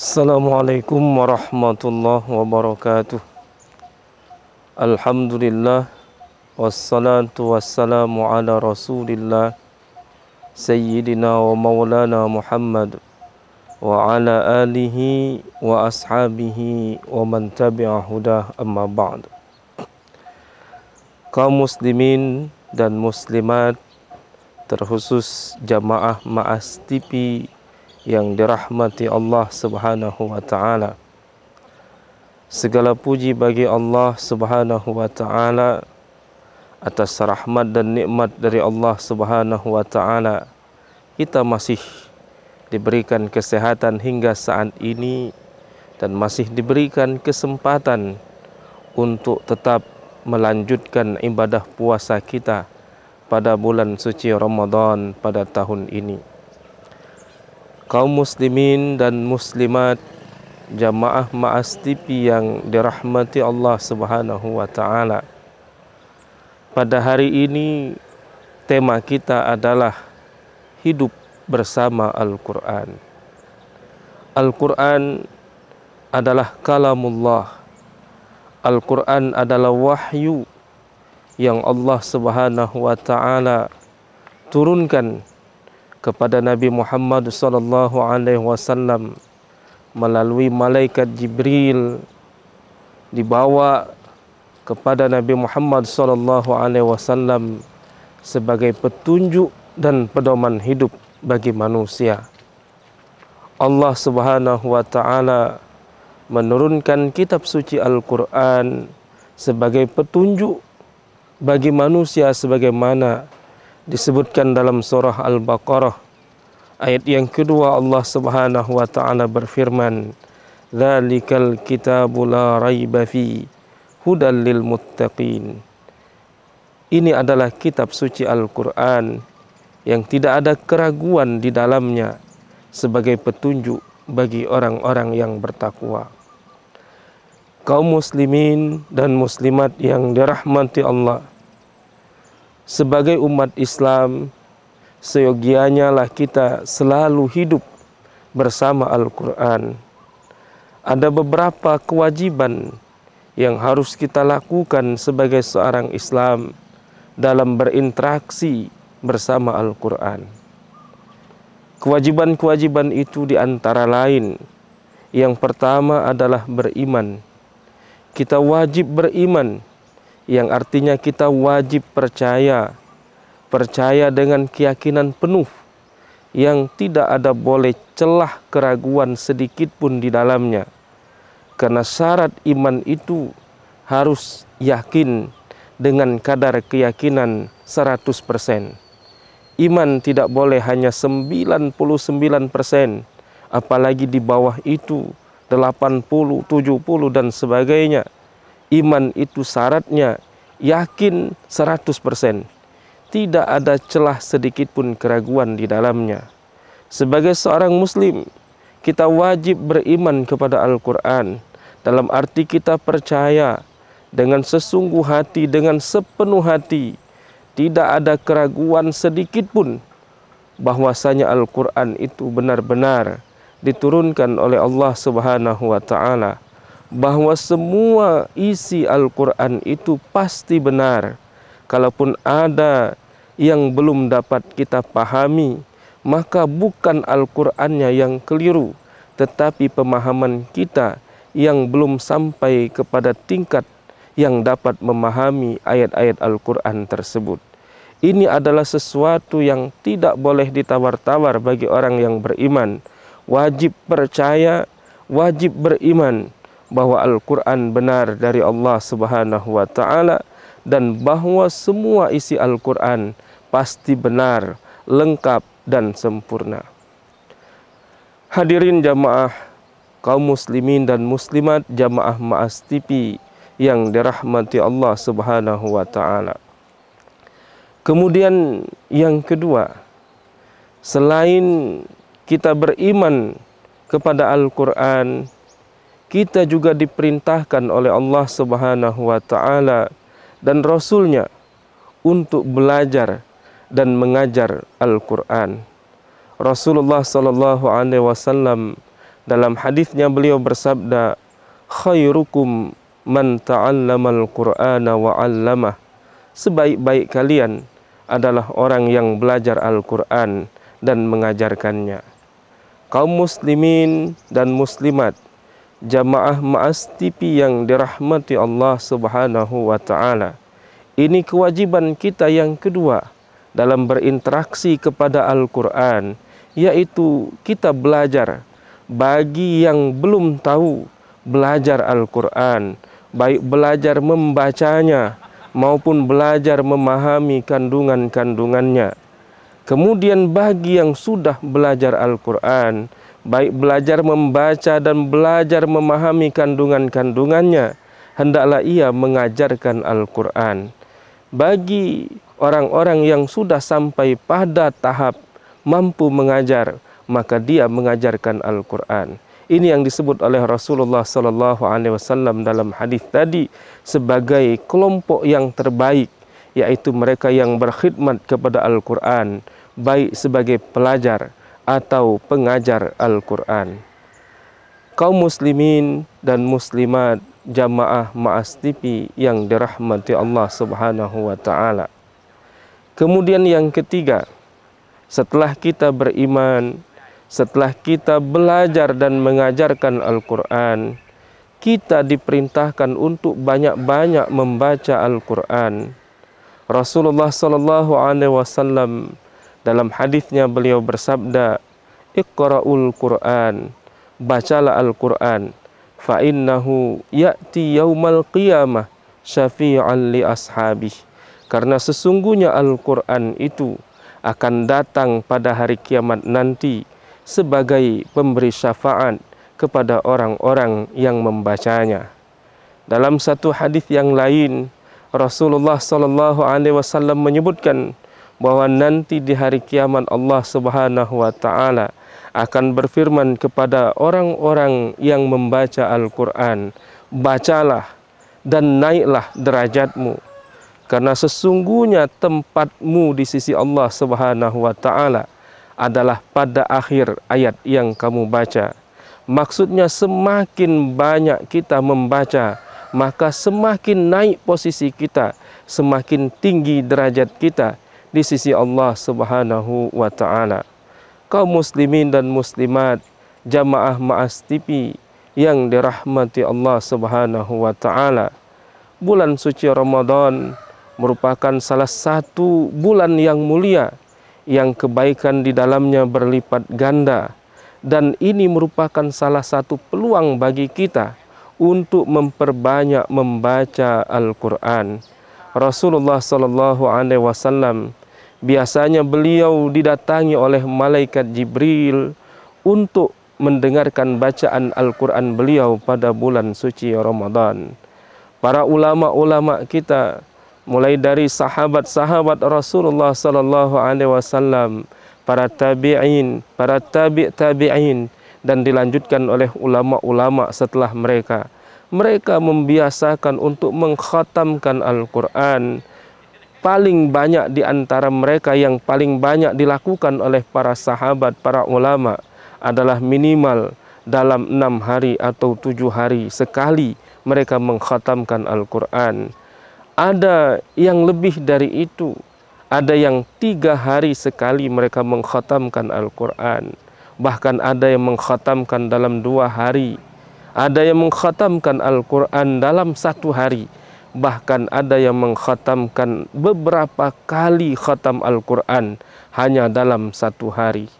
Assalamualaikum warahmatullahi wabarakatuh Alhamdulillah Wassalatu wassalamu ala rasulillah Sayyidina wa maulana Muhammad Wa ala alihi wa ashabihi wa man tabi'a hudah amma ba'd Kaum muslimin dan muslimat Terkhusus jamaah ma'as tipi yang dirahmati Allah Subhanahu wa taala. Segala puji bagi Allah Subhanahu wa taala atas rahmat dan nikmat dari Allah Subhanahu wa taala. Kita masih diberikan kesehatan hingga saat ini dan masih diberikan kesempatan untuk tetap melanjutkan ibadah puasa kita pada bulan suci Ramadan pada tahun ini kaum muslimin dan muslimat jamaah maastipi yang dirahmati Allah Subhanahu wa taala. Pada hari ini tema kita adalah hidup bersama Al-Qur'an. Al-Qur'an adalah kalamullah. Al-Qur'an adalah wahyu yang Allah Subhanahu wa taala turunkan kepada Nabi Muhammad sallallahu alaihi wasallam melalui malaikat Jibril dibawa kepada Nabi Muhammad sallallahu alaihi wasallam sebagai petunjuk dan pedoman hidup bagi manusia. Allah Subhanahu wa taala menurunkan kitab suci Al-Qur'an sebagai petunjuk bagi manusia sebagaimana disebutkan dalam surah Al-Baqarah ayat yang kedua Allah Subhanahu wa taala berfirman Zalikal kitabu la raiba fi hudal lil muttaqin Ini adalah kitab suci Al-Qur'an yang tidak ada keraguan di dalamnya sebagai petunjuk bagi orang-orang yang bertakwa Kaum muslimin dan muslimat yang dirahmati Allah sebagai umat Islam seyogianya lah kita selalu hidup bersama Al-Quran. Ada beberapa kewajiban yang harus kita lakukan sebagai seorang Islam dalam berinteraksi bersama Al-Quran. Kewajiban-kewajiban itu di antara lain, yang pertama adalah beriman. Kita wajib beriman yang artinya kita wajib percaya, percaya dengan keyakinan penuh yang tidak ada boleh celah keraguan sedikit pun di dalamnya. Karena syarat iman itu harus yakin dengan kadar keyakinan 100%. Iman tidak boleh hanya 99%, apalagi di bawah itu 80, 70 dan sebagainya Iman itu syaratnya yakin 100%. Tidak ada celah sedikit pun keraguan di dalamnya. Sebagai seorang muslim, kita wajib beriman kepada Al-Qur'an. Dalam arti kita percaya dengan sesungguh hati, dengan sepenuh hati, tidak ada keraguan sedikit pun bahwasanya Al-Qur'an itu benar-benar diturunkan oleh Allah Subhanahu wa taala bahwa semua isi Al-Quran itu pasti benar. Kalaupun ada yang belum dapat kita pahami, maka bukan Al-Qurannya yang keliru, tetapi pemahaman kita yang belum sampai kepada tingkat yang dapat memahami ayat-ayat Al-Quran tersebut. Ini adalah sesuatu yang tidak boleh ditawar-tawar bagi orang yang beriman. Wajib percaya, wajib beriman bahwa Al-Quran benar dari Allah Subhanahu wa taala dan bahwa semua isi Al-Quran pasti benar, lengkap dan sempurna. Hadirin jamaah kaum muslimin dan muslimat jamaah Ma'as TV yang dirahmati Allah Subhanahu wa taala. Kemudian yang kedua, selain kita beriman kepada Al-Quran, kita juga diperintahkan oleh Allah Subhanahu wa taala dan rasulnya untuk belajar dan mengajar Al-Qur'an. Rasulullah sallallahu alaihi wasallam dalam hadisnya beliau bersabda khairukum man ta'allamal qur'ana wa 'allamah sebaik-baik kalian adalah orang yang belajar Al-Qur'an dan mengajarkannya kaum muslimin dan muslimat jamaah Ma'as TV yang dirahmati Allah Subhanahu wa taala. Ini kewajiban kita yang kedua dalam berinteraksi kepada Al-Qur'an yaitu kita belajar bagi yang belum tahu belajar Al-Qur'an baik belajar membacanya maupun belajar memahami kandungan-kandungannya. Kemudian bagi yang sudah belajar Al-Qur'an, baik belajar membaca dan belajar memahami kandungan-kandungannya, hendaklah ia mengajarkan Al-Quran. Bagi orang-orang yang sudah sampai pada tahap mampu mengajar, maka dia mengajarkan Al-Quran. Ini yang disebut oleh Rasulullah SAW dalam hadis tadi sebagai kelompok yang terbaik yaitu mereka yang berkhidmat kepada Al-Qur'an baik sebagai pelajar atau pengajar Al-Quran. Kaum muslimin dan muslimat jamaah ma'astipi yang dirahmati Allah subhanahu wa ta'ala. Kemudian yang ketiga, setelah kita beriman, setelah kita belajar dan mengajarkan Al-Quran, kita diperintahkan untuk banyak-banyak membaca Al-Quran. Rasulullah sallallahu alaihi wasallam dalam hadisnya beliau bersabda, "Iqra'ul Qur'an." Bacalah Al-Qur'an. Fa innahu ya'ti yaumal qiyamah syafi'an li ashabih. Karena sesungguhnya Al-Qur'an itu akan datang pada hari kiamat nanti sebagai pemberi syafaat kepada orang-orang yang membacanya. Dalam satu hadis yang lain, Rasulullah sallallahu alaihi wasallam menyebutkan, bahwa nanti di hari kiamat Allah Subhanahu wa taala akan berfirman kepada orang-orang yang membaca Al-Qur'an, "Bacalah dan naiklah derajatmu." Karena sesungguhnya tempatmu di sisi Allah Subhanahu wa taala adalah pada akhir ayat yang kamu baca. Maksudnya semakin banyak kita membaca, maka semakin naik posisi kita, semakin tinggi derajat kita di sisi Allah Subhanahu wa taala. Kaum muslimin dan muslimat, jamaah Ma'astipi yang dirahmati Allah Subhanahu wa taala. Bulan suci Ramadan merupakan salah satu bulan yang mulia yang kebaikan di dalamnya berlipat ganda dan ini merupakan salah satu peluang bagi kita untuk memperbanyak membaca Al-Qur'an. Rasulullah sallallahu alaihi wasallam biasanya beliau didatangi oleh malaikat Jibril untuk mendengarkan bacaan Al-Quran beliau pada bulan suci Ramadan. Para ulama-ulama kita mulai dari sahabat-sahabat Rasulullah sallallahu alaihi wasallam, para tabi'in, para tabi' tabi'in dan dilanjutkan oleh ulama-ulama setelah mereka. Mereka membiasakan untuk mengkhatamkan Al-Qur'an paling banyak di antara mereka yang paling banyak dilakukan oleh para sahabat, para ulama adalah minimal dalam enam hari atau tujuh hari sekali mereka mengkhatamkan Al-Quran. Ada yang lebih dari itu. Ada yang tiga hari sekali mereka mengkhatamkan Al-Quran. Bahkan ada yang mengkhatamkan dalam dua hari. Ada yang mengkhatamkan Al-Quran dalam satu hari bahkan ada yang mengkhatamkan beberapa kali khatam Al-Quran hanya dalam satu hari.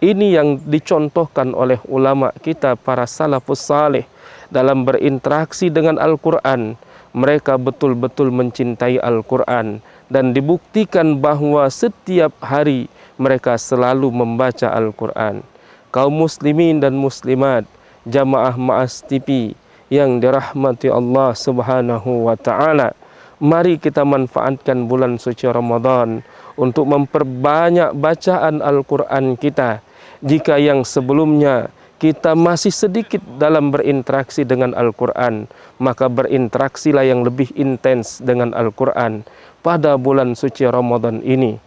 Ini yang dicontohkan oleh ulama kita para salafus salih dalam berinteraksi dengan Al-Quran. Mereka betul-betul mencintai Al-Quran dan dibuktikan bahawa setiap hari mereka selalu membaca Al-Quran. Kaum muslimin dan muslimat, jamaah ma'as tipi, yang dirahmati Allah Subhanahu wa taala. Mari kita manfaatkan bulan suci Ramadan untuk memperbanyak bacaan Al-Qur'an kita. Jika yang sebelumnya kita masih sedikit dalam berinteraksi dengan Al-Qur'an, maka berinteraksilah yang lebih intens dengan Al-Qur'an pada bulan suci Ramadan ini.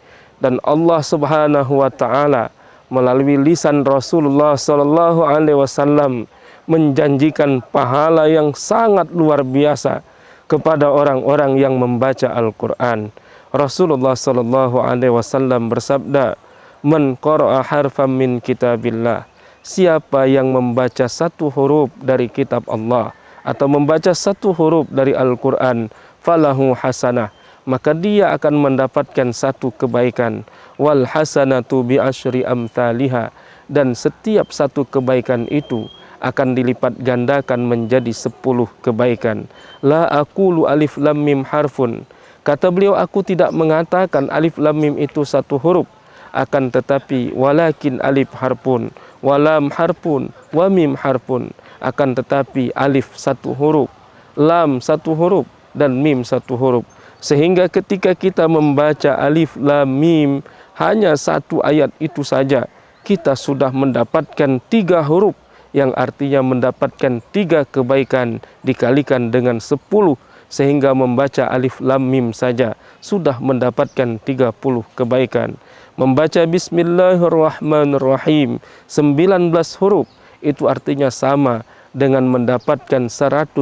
Dan Allah Subhanahu wa taala melalui lisan Rasulullah sallallahu alaihi wasallam menjanjikan pahala yang sangat luar biasa kepada orang-orang yang membaca Al-Quran. Rasulullah Shallallahu Alaihi Wasallam bersabda, "Man qara'a min kitabillah." Siapa yang membaca satu huruf dari kitab Allah atau membaca satu huruf dari Al-Quran, falahu hasanah, maka dia akan mendapatkan satu kebaikan. Wal hasanatu bi asyri amthaliha dan setiap satu kebaikan itu akan dilipat gandakan menjadi sepuluh kebaikan. La aku lu alif lam mim harfun. Kata beliau, aku tidak mengatakan alif lam mim itu satu huruf. Akan tetapi, walakin alif harfun, walam harfun, wamim harfun. Akan tetapi, alif satu huruf, lam satu huruf, dan mim satu huruf. Sehingga ketika kita membaca alif lam mim, hanya satu ayat itu saja, kita sudah mendapatkan tiga huruf yang artinya mendapatkan tiga kebaikan dikalikan dengan sepuluh sehingga membaca alif lam mim saja sudah mendapatkan tiga puluh kebaikan. Membaca bismillahirrahmanirrahim sembilan belas huruf itu artinya sama dengan mendapatkan 190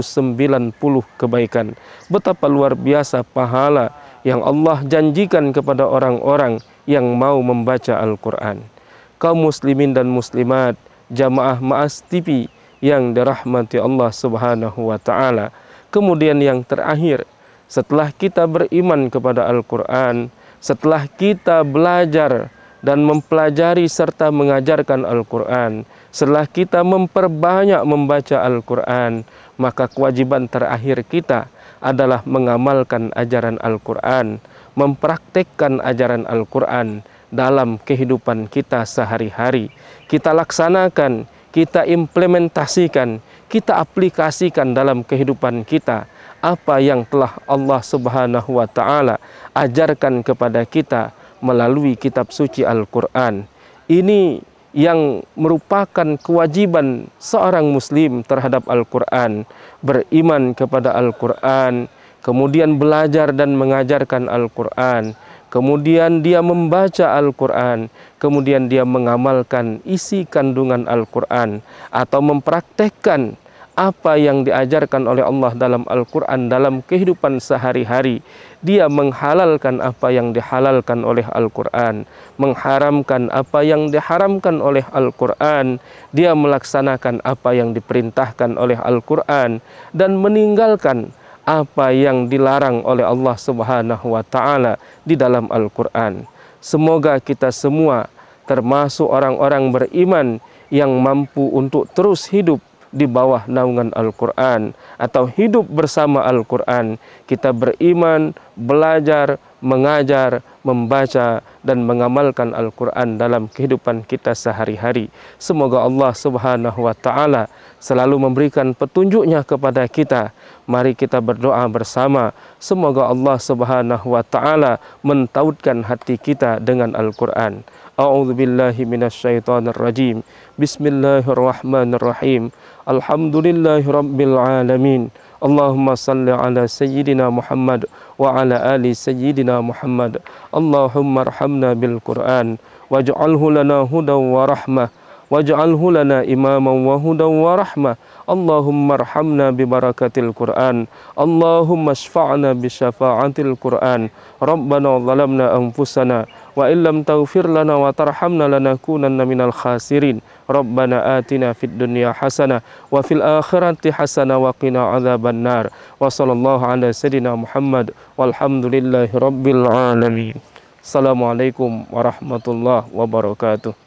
kebaikan. Betapa luar biasa pahala yang Allah janjikan kepada orang-orang yang mau membaca Al-Qur'an. Kaum muslimin dan muslimat jamaah Maas TV yang dirahmati Allah Subhanahu wa taala. Kemudian yang terakhir, setelah kita beriman kepada Al-Qur'an, setelah kita belajar dan mempelajari serta mengajarkan Al-Qur'an, setelah kita memperbanyak membaca Al-Qur'an, maka kewajiban terakhir kita adalah mengamalkan ajaran Al-Qur'an, mempraktikkan ajaran Al-Qur'an dalam kehidupan kita sehari-hari. Kita laksanakan, kita implementasikan, kita aplikasikan dalam kehidupan kita apa yang telah Allah Subhanahu wa taala ajarkan kepada kita melalui kitab suci Al-Qur'an. Ini yang merupakan kewajiban seorang muslim terhadap Al-Qur'an, beriman kepada Al-Qur'an, kemudian belajar dan mengajarkan Al-Qur'an, kemudian dia membaca Al-Quran, kemudian dia mengamalkan isi kandungan Al-Quran, atau mempraktekkan apa yang diajarkan oleh Allah dalam Al-Quran, dalam kehidupan sehari-hari. Dia menghalalkan apa yang dihalalkan oleh Al-Quran, mengharamkan apa yang diharamkan oleh Al-Quran, dia melaksanakan apa yang diperintahkan oleh Al-Quran, dan meninggalkan apa yang dilarang oleh Allah Subhanahu wa taala di dalam Al-Qur'an. Semoga kita semua termasuk orang-orang beriman yang mampu untuk terus hidup di bawah naungan Al-Qur'an atau hidup bersama Al-Qur'an. Kita beriman, belajar, mengajar, membaca dan mengamalkan Al-Qur'an dalam kehidupan kita sehari-hari. Semoga Allah Subhanahu wa taala selalu memberikan petunjuknya kepada kita. Mari kita berdoa bersama. Semoga Allah Subhanahu wa taala mentautkan hati kita dengan Al-Qur'an. A'udzu billahi minasyaitonir rajim. Bismillahirrahmanirrahim. Alhamdulillahirabbil alamin. Allahumma salli ala sayyidina Muhammad wa ala ali sayyidina Muhammad. Allahumma arhamna bil Qur'an waj'alhu lana hudan wa rahmah. واجعله لنا إماما وهدى ورحمة اللهم ارحمنا ببركة القرآن اللهم اشفعنا بشفاعة القرآن ربنا ظلمنا أنفسنا وإن لم تغفر لنا وترحمنا لنكونن من الخاسرين ربنا آتنا في الدنيا حسنة وفي الآخرة حسنة وقنا عذاب النار وصلى الله على سيدنا محمد والحمد لله رب العالمين السلام عليكم ورحمة الله وبركاته